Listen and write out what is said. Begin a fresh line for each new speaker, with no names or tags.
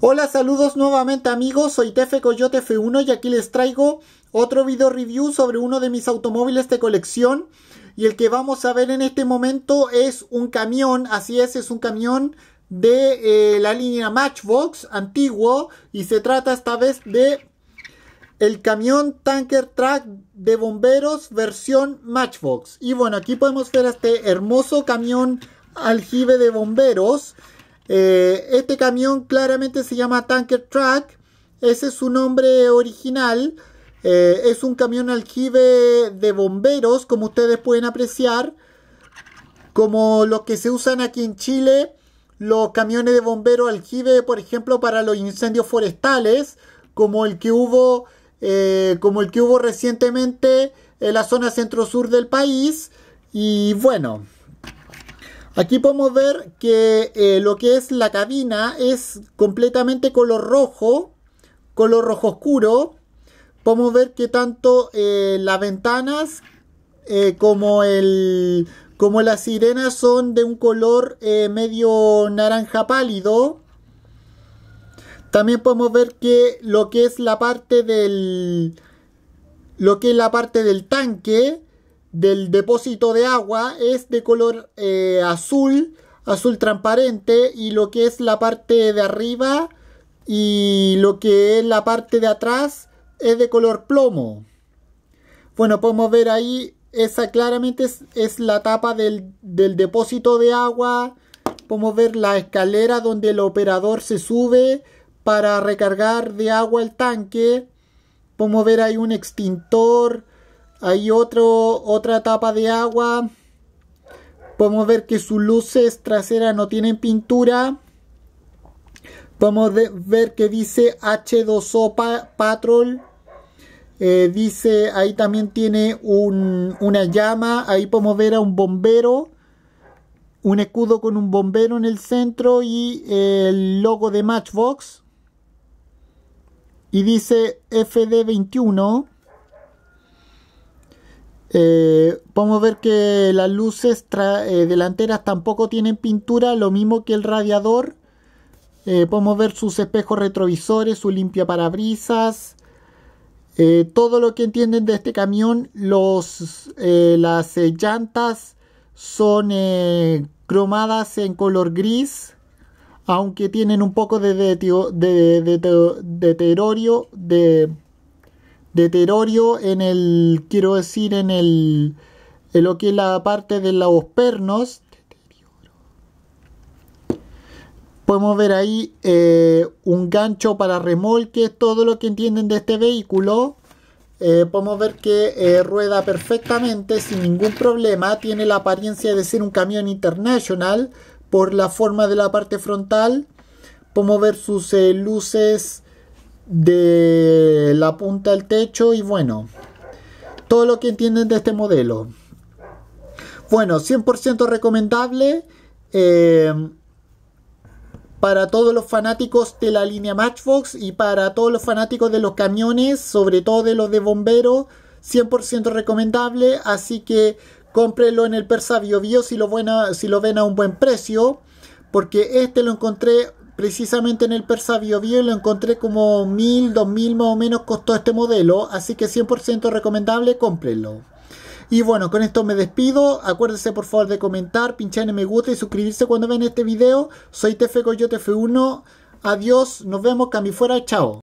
Hola, saludos nuevamente amigos, soy Tefe Coyote F1 y aquí les traigo otro video review sobre uno de mis automóviles de colección y el que vamos a ver en este momento es un camión, así es, es un camión de eh, la línea Matchbox antiguo y se trata esta vez de el camión tanker track de bomberos versión Matchbox y bueno aquí podemos ver este hermoso camión aljibe de bomberos eh, este camión claramente se llama Tanker Truck. Ese es su nombre original. Eh, es un camión aljibe de bomberos, como ustedes pueden apreciar. Como los que se usan aquí en Chile, los camiones de bomberos aljibe, por ejemplo, para los incendios forestales, como el que hubo, eh, como el que hubo recientemente en la zona centro-sur del país. Y bueno, Aquí podemos ver que eh, lo que es la cabina es completamente color rojo, color rojo oscuro. Podemos ver que tanto eh, las ventanas eh, como, el, como las sirenas son de un color medio naranja pálido. También podemos ver que lo que es la parte del lo que es la parte del tanque del depósito de agua es de color eh, azul, azul transparente y lo que es la parte de arriba y lo que es la parte de atrás es de color plomo. Bueno, podemos ver ahí, esa claramente es, es la tapa del, del, depósito de agua. Podemos ver la escalera donde el operador se sube para recargar de agua el tanque. Podemos ver ahí un extintor, hay otra tapa de agua. Podemos ver que sus luces traseras no tienen pintura. Podemos ver que dice H2O Patrol. Eh, dice, ahí también tiene una llama. Ahí podemos ver a un bombero. Un escudo con un bombero en el centro y el logo de Matchbox. Y dice FD21. Eh, podemos ver que las luces eh, delanteras tampoco tienen pintura, lo mismo que el radiador. Eh, podemos ver sus espejos retrovisores, su limpia parabrisas. todo lo que entienden de este camión, los, las llantas son cromadas en color gris, aunque tienen un poco de, deterioro de deterioro en el, quiero decir, en el, en lo que es la parte de los pernos. Podemos ver ahí eh, un gancho para remolque, todo lo que entienden de este vehículo. Eh, podemos ver que eh, rueda perfectamente, sin ningún problema. Tiene la apariencia de ser un camión internacional por la forma de la parte frontal. Podemos ver sus luces de la punta al techo y bueno, todo lo que entienden de este modelo. Bueno, 100% recomendable eh, para todos los fanáticos de la línea Matchbox y para todos los fanáticos de los camiones, sobre todo de los de bomberos, 100% recomendable, así que cómprelo en el Persa Bio, si, lo si lo ven a un buen precio, porque este lo encontré precisamente en el Persa Bio, lo encontré como 1000, 2000 más o menos costó este modelo, así que 100% recomendable, cómprenlo. Y bueno, con esto me despido. Acuérdense por favor de comentar, pinchar en me gusta y suscribirse cuando vean este video. Soy Tefe Coyote F1. Adiós, nos vemos, cami fuera, chao.